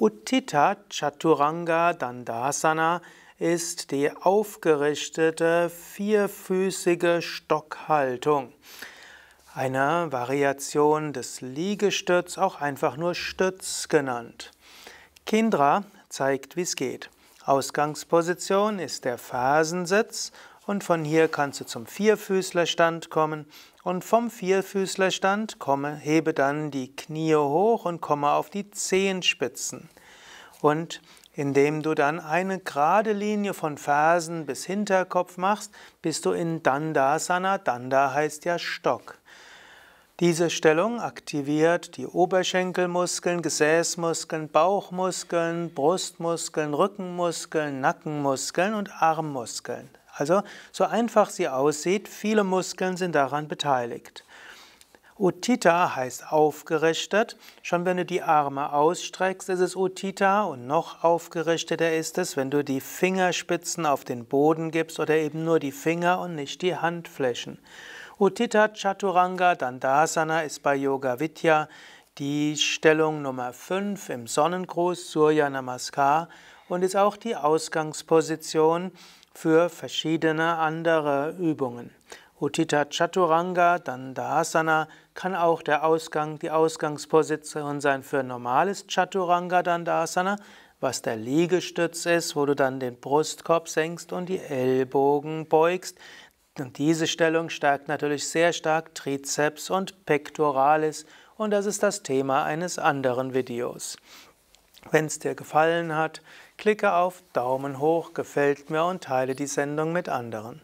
Uttita Chaturanga Dandasana ist die aufgerichtete vierfüßige Stockhaltung. Eine Variation des Liegestütz, auch einfach nur Stütz genannt. Kindra zeigt, wie es geht. Ausgangsposition ist der Fersensitz und von hier kannst du zum Vierfüßlerstand kommen. Und vom Vierfüßlerstand komme, hebe dann die Knie hoch und komme auf die Zehenspitzen. Und indem du dann eine gerade Linie von Fersen bis Hinterkopf machst, bist du in Dandasana. Danda heißt ja Stock. Diese Stellung aktiviert die Oberschenkelmuskeln, Gesäßmuskeln, Bauchmuskeln, Brustmuskeln, Rückenmuskeln, Nackenmuskeln und Armmuskeln. Also so einfach sie aussieht, viele Muskeln sind daran beteiligt. Utita heißt aufgerichtet. Schon wenn du die Arme ausstreckst, ist es Utita und noch aufgerichteter ist es, wenn du die Fingerspitzen auf den Boden gibst oder eben nur die Finger und nicht die Handflächen. Utita Chaturanga Dandasana ist bei Yoga Vidya die Stellung Nummer 5 im Sonnengruß Surya Namaskar und ist auch die Ausgangsposition für verschiedene andere Übungen. Utita Chaturanga, Dandasana kann auch der Ausgang, die Ausgangsposition sein für normales Chaturanga Dandasana, was der Liegestütz ist, wo du dann den Brustkorb senkst und die Ellbogen beugst. Und diese Stellung stärkt natürlich sehr stark Trizeps und Pectoralis und das ist das Thema eines anderen Videos. Wenn es dir gefallen hat, klicke auf Daumen hoch, gefällt mir und teile die Sendung mit anderen.